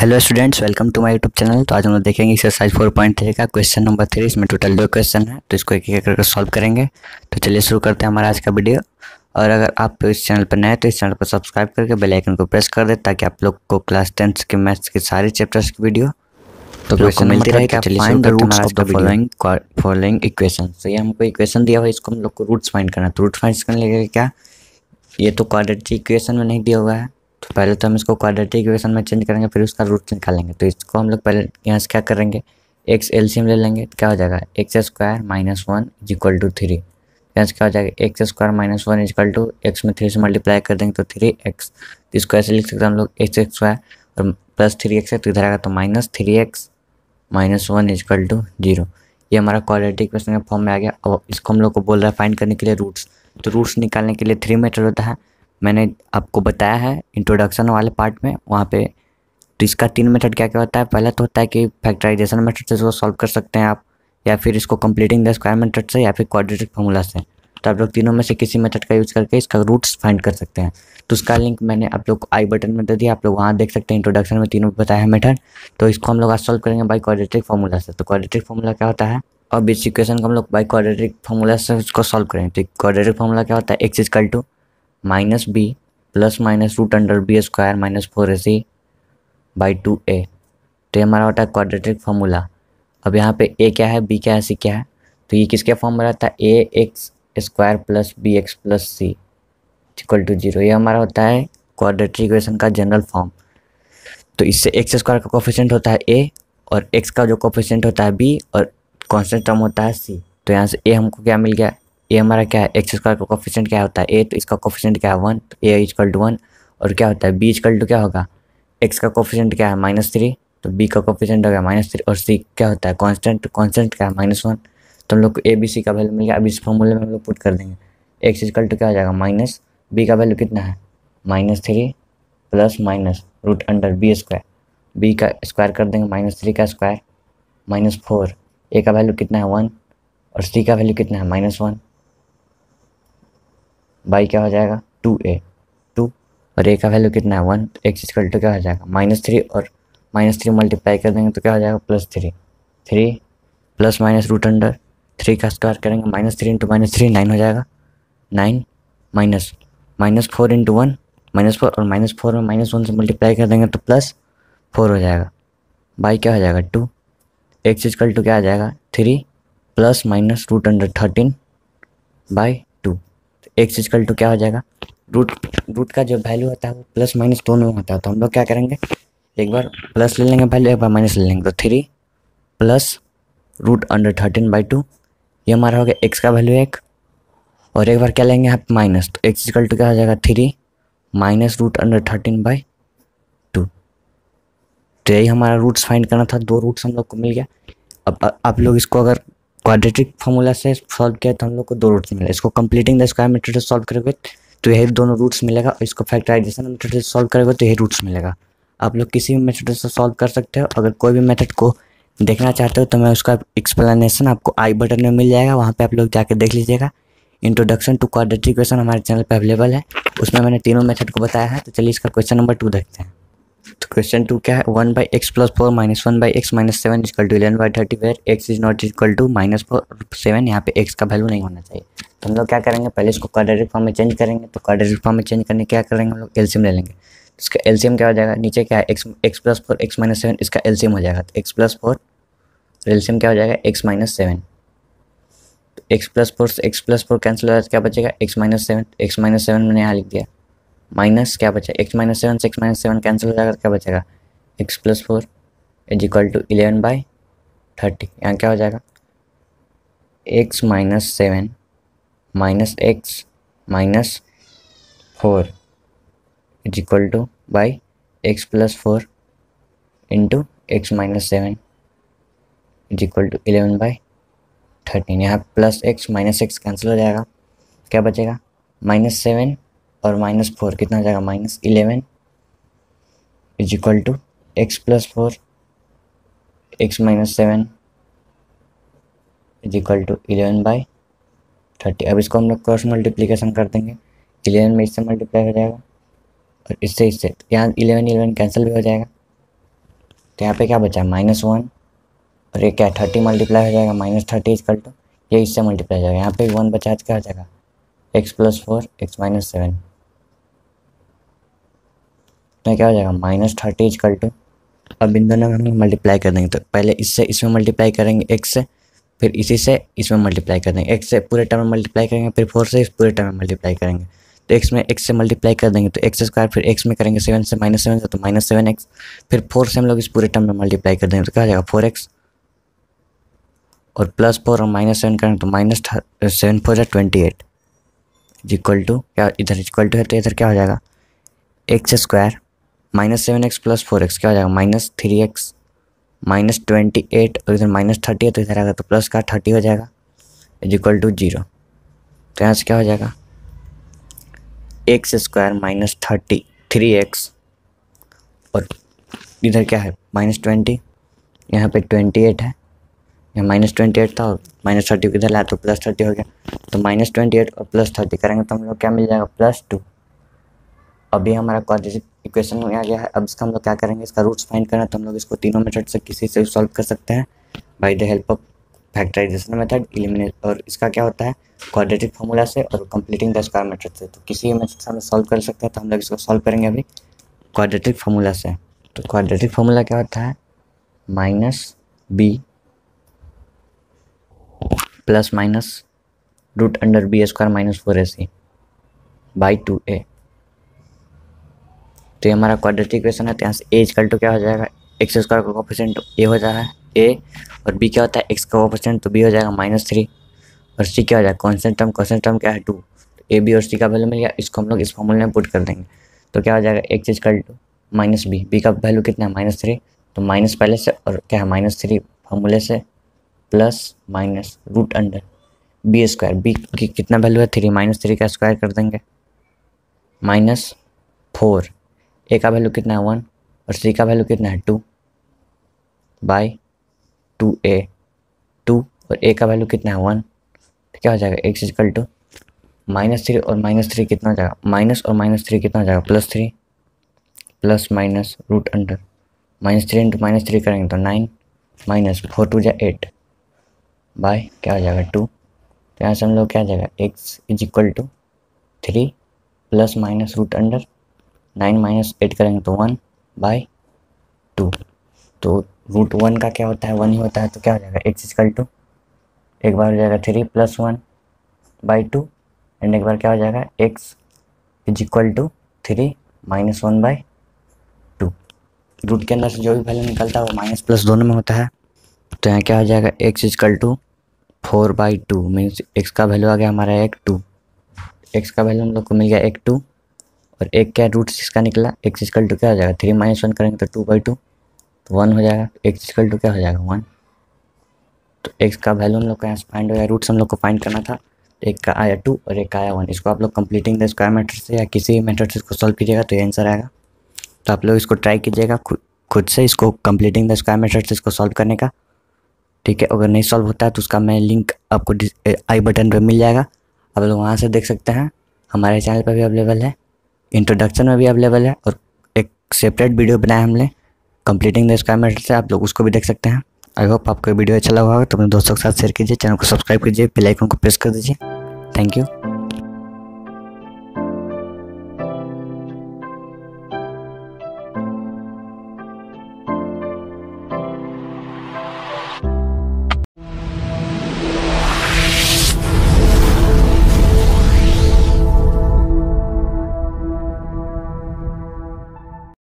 hello students welcome to my YouTube channel तो आज हम लोग देखेंगे एक्सरसाइज फोर पॉइंट थ्री का क्वेश्चन नंबर थ्री इसमें टोटल दो क्वेश्चन है तो इसको एक एक करके सॉल्व करेंगे तो चलिए शुरू करते हैं हमारा आज का वीडियो और अगर आप इस चैनल पर नए हैं तो इस चैनल पर सब्सक्राइब करके बेलाइकन को प्रेस कर दे ताकि आप लोग को क्लास टेंथ के मैथ्स के सारे चैप्टर्स की वीडियो तो क्वेश्चन मिलती रहे फॉलोइंग इक्वेशन तो ये हमको इक्वेशन दिया हुआ है इसको हम लोग को रूट्स फाइंड करना है तो रूट फाइंड करने लगेगा क्या ये तो क्वाड्रेटिक इक्वेशन में नहीं दिया हुआ है तो पहले तो हम इसको क्वाड्रेटिक इक्वेशन में चेंज करेंगे फिर उसका रूट निकालेंगे तो इसको हम लोग पहले यहाँ से क्या करेंगे एक्स एलसीएम ले लेंगे तो क्या हो जाएगा x square minus one is equal to three यहाँ से क्या हो जाएगा x square minus one is equal to x में थ्री से मल्टीप्लाई कर देंगे तो थ्री एक्स तो इसको ऐसे लिख सकते हैं हम लोग एक्स एक्स स्क्वायर और प्लस थ्री एक्स है तो इधर आएगा तो minus three x minus one is to zero ये हमारा क्वाड्रेटिक इक्वेशन के फॉर्म में आ गया अब इसको हम लोग को बोल रहा है फाइंड करने के लिए रूट्स तो रूट्स निकालने के लिए थ्री मेटर होता है मैंने आपको बताया है इंट्रोडक्शन वाले पार्ट में वहाँ पे तो इसका तीन मेथड क्या क्या होता है पहला तो होता है कि फैक्टराइजेशन मेथड से इसको सॉल्व कर सकते हैं आप या फिर इसको कंप्लीटिंग द स्क्वायर मेथड से या फिर क्वाड्रेटिक फॉर्मूला से तो आप लोग तीनों में से किसी मेथड का यूज़ करके इसका रूट्स फाइंड कर सकते हैं तो उसका लिंक मैंने आप लोग आई बटन में दे दिया आप लोग वहाँ देख सकते हैं इंट्रोडक्शन में तीनों बताया है मेथड तो इसको हम लोग आज सॉल्व करेंगे बाई क्वाड्रेटिक फॉर्मूला से तो क्वाड्रेटिक फॉर्मूला क्या होता है और बेसिक क्वेश्चन को हम लोग बाई क्वाड्रेटिक फॉर्मूला से उसको सॉल्व करेंगे तो क्वाड्रेटिक फॉर्मूला क्या होता है x is equal to minus b plus minus root under b square minus four a c by two a तो ये हमारा होता है क्वाड्रेटिक फार्मूला अब यहाँ पे ए क्या है बी क्या है सी क्या है तो ये किसके फॉर्म में रहता है a x square plus b x plus c equal to zero ये हमारा होता है क्वाड्रेटिक इक्वेशन का जनरल फॉर्म तो इससे एक्स स्क्वायर का कोफिशेंट होता है ए और एक्स का जो कोफिशेंट होता है बी और कॉन्स्टेंट टर्म होता है सी तो यहाँ से ए हमको क्या मिल गया ये हमारा क्या है एक्स स्क्वायर का कोफिशेंट क्या होता है ए तो इसका कोफिशेंट क्या है वन तो ए इजकल टू वन और क्या होता है बी इजकल टू क्या होगा एक्स का कोफिशेंट क्या है माइनस थ्री तो बी का कोफिशेंट हो गया माइनस थ्री और सी क्या होता है कॉन्स्टेंट कॉन्स्टेंट क्या है माइनस वन तो हम लोग को ए बी सी का वैल्यू मिल गया अब इस फॉर्मूले में हम लोग पुट कर देंगे एक्स इजकल टू क्या हो जाएगा माइनस बी का वैल्यू कितना है minus three plus minus root under b square b का स्क्वायर कर देंगे माइनस थ्री का स्क्वायर माइनस फोर ए का वैल्यू कितना है वन और सी का वैल्यू कितना है माइनस वन बाई क्या हो जाएगा टू ए टू और ए का वैल्यू कितना है वन एक्स इजकल टू क्या हो जाएगा माइनस थ्री और माइनस थ्री मल्टीप्लाई कर देंगे तो क्या हो जाएगा plus three three plus minus root under three का स्क्वायर करेंगे minus three into minus three nine हो जाएगा nine minus minus four into one minus four और माइनस फोर में माइनस वन से मल्टीप्लाई कर देंगे तो प्लस फोर हो जाएगा बाई क्या हो जाएगा टू एक्स इजकल टू क्या आ जाएगा three plus minus root under thirteen by two x is equal to क्या हो जाएगा रूट रूट का जो वैल्यू होता है वो प्लस माइनस दोनों में होता है तो हम लोग क्या करेंगे एक बार प्लस ले लेंगे वैल्यू एक बार माइनस ले लेंगे तो three plus root under thirteen by two ये हमारा हो गया एक्स का वैल्यू एक और एक बार क्या लेंगे आप माइनस तो एक्स इजकल टू क्या हो जाएगा three minus root under thirteen by two तो यही हमारा रूट्स फाइंड करना था दो रूट्स हम लोग को मिल गया अब आप लोग इसको अगर क्वाड्रेटिक फॉर्मूला से सॉल्व किया तो हम लोग को दो रूट्स मिले इसको कंप्लीटिंग द स्क्वायर मेथड से सॉल्व करोगे तो यही दोनों रूट्स मिलेगा और इसको फैक्टराइजेशन मेथड से सॉल्व करोगे तो यही रूट्स मिलेगा आप लोग किसी भी मेथड से सॉल्व कर सकते हो अगर कोई भी मेथड को देखना चाहते हो तो मैं उसका एक्सप्लेनेशन आपको आई बटन में मिल जाएगा वहाँ पर आप लोग जाके देख लीजिएगा इंट्रोडक्शन टू क्वाड्रेटिक क्वेश्चन हमारे चैनल पर अवेलेबल है उसमें मैंने तीनों मेथड को बताया है तो चलिए इसका क्वेश्चन नंबर टू देखते हैं तो क्वेश्चन टू क्या है one by x plus four minus one by x minus seven is equal to eleven by thirty where x is not is equal to minus four seven यहाँ पे एक्स का value नहीं होना चाहिए तो हम लोग क्या करेंगे पहले इसको कॉर्डर फॉर्म में चेंज करेंगे तो कॉर्डर फॉर्म में चेंज करने क्या करेंगे हम लोग एल्सियम ले लेंगे तो इसका एल्सियम क्या हो जाएगा नीचे क्या है x x plus four x minus seven इसका एल्सियम हो जाएगा तो एक्स प्लस फोर एल्सियम क्या हो जाएगा x minus seven x plus four से एक्स प्लस फोर कैंसिल हो जाएगा तो क्या बचेगा x minus seven x minus seven मैंने यहाँ लिख दिया माइनस क्या बचा x minus seven six minus seven तो कैंसिल हो जाएगा क्या बचेगा x plus four is equal to eleven by thirty यहाँ क्या हो जाएगा x minus seven minus x minus four is equal to by x plus four into x minus seven is equal to eleven by thirteen यहाँ plus x minus x cancel हो जाएगा क्या बचेगा minus seven और minus four कितना आ जाएगा minus eleven is equal to x plus four x minus seven is equal to eleven by thirty अब इसको हम लोग क्रॉस मल्टीप्लीकेशन कर देंगे इलेवन में इससे मल्टीप्लाई हो जाएगा और इससे इससे तो यहाँ इलेवन इलेवन कैंसिल भी हो जाएगा तो यहाँ पे क्या बचा माइनस वन और ये क्या थर्टी मल्टीप्लाई हो जाएगा माइनस थर्टी इजकल टू ये इससे मल्टीप्लाई हो जाएगा यहाँ पे वन बचा क्या हो जाएगा x plus four x minus seven तो क्या हो जाएगा minus thirty is equal to अब इन दोनों में हम मल्टीप्लाई कर देंगे तो पहले इससे इसमें मल्टीप्लाई करेंगे एक्स से फिर इसी से इसमें मल्टीप्लाई कर देंगे एक्स से पूरे टर्म में मल्टीप्लाई करेंगे फिर फोर से इस पूरे टर्म में मल्टीप्लाई करेंगे तो एक्स में एक्स से मल्टीप्लाई कर देंगे तो एक्स स्क्वायर फिर एक्स में करेंगे सेवन से माइनस सेवन से तो माइनस सेवन एक्स फिर फोर से हम लोग इस पूरे टर्म में मल्टीप्लाई कर देंगे तो क्या हो जाएगा फोर एक्स और प्लस फोर और माइनस सेवन करेंगे तो माइनस सेवन फोर या twenty eight is equal to क्या इधर इक्वल टू है तो इधर क्या हो जाएगा x square minus seven x plus four x क्या हो जाएगा minus three x minus twenty eight और तो इधर माइनस थर्टी है तो इधर आएगा तो प्लस का थर्टी हो जाएगा इज इक्वल टू जीरो तो यहाँ से क्या हो जाएगा x square minus thirty three x और इधर क्या है माइनस ट्वेंटी यहाँ पे ट्वेंटी एट है यहाँ माइनस ट्वेंटी एट था और माइनस थर्टी इधर लाया तो प्लस थर्टी हो गया तो माइनस ट्वेंटी एट और प्लस थर्टी करेंगे तो हम लोग क्या मिल जाएगा प्लस टू अभी हमारा जैसे इक्वेशन में आ गया है अब इसका हम लोग क्या करेंगे इसका रूट्स फाइंड करना है तो हम लोग इसको तीनों मेथड से किसी से सॉल्व कर सकते हैं by the help of factorisation method eliminate और इसका क्या होता है क्वाड्रेटिक फॉर्मूला से और कंप्लीटिंग द स्क्वायर मेथड से तो किसी मेथड से हम सॉल्व कर सकते हैं तो हम लोग इसको सॉल्व करेंगे अभी क्वाड्रेटिक फॉर्मूला से तो क्वाड्रेटिक फार्मूला क्या होता है minus b plus minus root under b square minus four a c by two a तो ये हमारा क्वाड्रेटिक इक्वेशन है तो यहाँ से ए इजकल टू क्या हो जाएगा एक्स स्क्वायर का कोफिशेंट ए हो जाएगा ए और बी क्या होता है एक्स का कोफिशेंट तो बी हो जाएगा माइनस थ्री और सी क्या हो जाएगा कॉन्सेंट टर्म कॉन्सेंट टर्म क्या है टू तो ए बी और सी का वैल्यू मिल गया इसको हम लोग इस फॉर्मूले में पुट कर देंगे तो क्या हो जाएगा x is equal to minus b b का वैल्यू कितना है माइनस थ्री तो माइनस पहले से और क्या है माइनस थ्री फॉर्मूले से plus minus root under b square b की कितना वैल्यू है थ्री माइनस थ्री का स्क्वायर कर देंगे माइनस फोर ए का वैल्यू कितना है वन और सी का वैल्यू कितना है two by two a two और ए का वैल्यू कितना है वन तो क्या हो जाएगा x is equal to minus three और माइनस थ्री कितना हो जाएगा माइनस और माइनस थ्री कितना हो जाएगा plus three plus minus root under minus three into minus three करेंगे तो नाइन माइनस फोर टू या एट बाय क्या हो जाएगा टू तो यहाँ से हम लोग क्या हो जाएगा x is equal to three plus minus root under nine minus eight करेंगे तो वन बाई टू तो रूट वन का क्या होता है वन ही होता है तो क्या हो जाएगा एक्स इजकल टू एक बार हो जाएगा three plus one by two and एक बार क्या हो जाएगा x is equal to three minus one by two root के अंदर से जो भी वैल्यू निकलता है वो माइनस प्लस दोनों में होता है तो यहाँ क्या हो जाएगा x is equal to four by two means x का वैल्यू आ गया हमारा एक टू एक्स का वैल्यू हम लोग को मिल गया एक टू और एक क्या रूट सिक्स का निकला एक सिक्सकल टू क्या हो जाएगा थ्री माइनस वन करेंगे तो टू बाई टू तो वन हो जाएगा एक सिक्सकल टू क्या हो जाएगा वन तो एक्स का वैल्यू हम लोग का यहाँ से फाइंड हो गया रूट्स हम लोग को फाइंड करना था एक का आया टू और एक का आया वन इसको आप लोग कंप्लीटिंग द स्क्वायर मेथड से या किसी भी मेथड से इसको सॉल्व कीजिएगा तो ये आंसर आएगा तो आप लोग इसको ट्राई कीजिएगा खुद से इसको कंप्लीटिंग द स्क्वायर मेथड से इसको सॉल्व करने का ठीक है अगर नहीं सॉल्व होता है तो उसका मैं लिंक आपको आई बटन पर मिल जाएगा आप लोग वहाँ से देख सकते हैं हमारे चैनल पर भी अवेलेबल है इंट्रोडक्शन में भी अवेलेबल है और एक सेपरेट वीडियो बनाया हमने कंप्लीटिंग द स्काई मेथड से आप लोग उसको भी देख सकते हैं आई होप आपको वीडियो अच्छा लगा होगा तो अपने दोस्तों के साथ शेयर कीजिए चैनल को सब्सक्राइब कीजिए बेल आइकन को प्रेस कर दीजिए थैंक यू